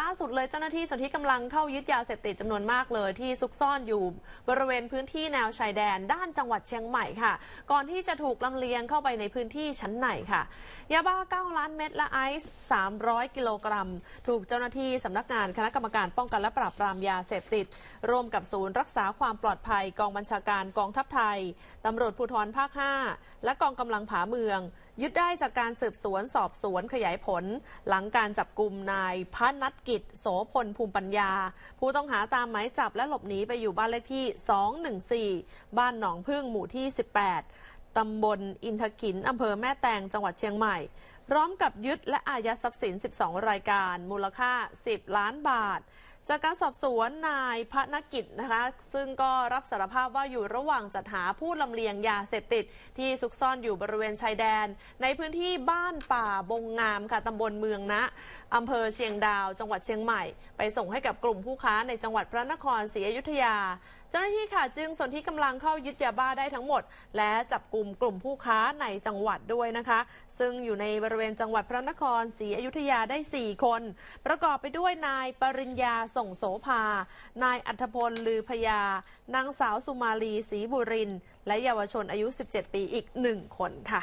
ล่าสุดเลยเจ้าหน้าที่ส่วนที่กำลังเข้ายึดยาเสพติดจำนวนมากเลย ที่ซุกซ่อนอยู่บริเวณพื้นที่แนวชายแดนด้านจังหวัดเชียงใหม่ค่ะ ก่อนที่จะถูกลำเลียงเข้าไปในพื้นที่ชั้นในค่ะยาบ้า9ล้านเม็ดและไอซ์300กิโลกรัมถูกเจ้าหน้าที่สำนักงานคณะกรรมการป้องกันและปราบปรามยาเสพติดร่วมกับศูนย์รักษาความปลอดภัย กองบัญชาการกองทัพไทยตำรวจภูธรภาค5และกองกำลังผาเมืองยึดได้จากการสืบสวนสอบสวนขยายผล หลังการจับกลุ่มนายพนัทกิจ โสพลภูมิปัญญา ผู้ต้องหาตามหมายจับและหลบหนีไปอยู่บ้านเลขที่ 214 บ้านหนองพึ่งหมู่ที่ 18 ตำบลอินทขินอำเภอแม่แตงจังหวัดเชียงใหม่พร้อมกับยึดและอายัดทรัพย์สิน 12 รายการ มูลค่า 10 ล้านบาท จากการสอบสวนนายพระนกิจนะคะซึ่งก็รับสารภาพว่าอยู่ระหว่างจัดหาผู้ลำเลียงยาเสพติด ที่ซุกซ่อนอยู่บริเวณชายแดน ในพื้นที่บ้านป่าบงงามค่ะตำบลเมืองนะอำเภอเชียงดาวจังหวัดเชียงใหม่ไปส่งให้กับกลุ่มผู้ค้าในจังหวัดพระนครศรีอยุธยา เจ้าหน้าที่ค่ะจึงส่วนที่กำลังเข้ายึดยาบ้าได้ทั้งหมด และจับกลุ่มกลุ่มผู้ค้าในจังหวัดด้วยนะคะ ซึ่งอยู่ในบริเวณจังหวัดพระนครศรีอยุธยาได้ 4 คน ประกอบไปด้วยนายปริญญาส่งโสภา นายอัธพลลือพยา นางสาวสุมาลีศรีบุรินและเยาวชนอายุ 17 ปีอีก 1 คนค่ะ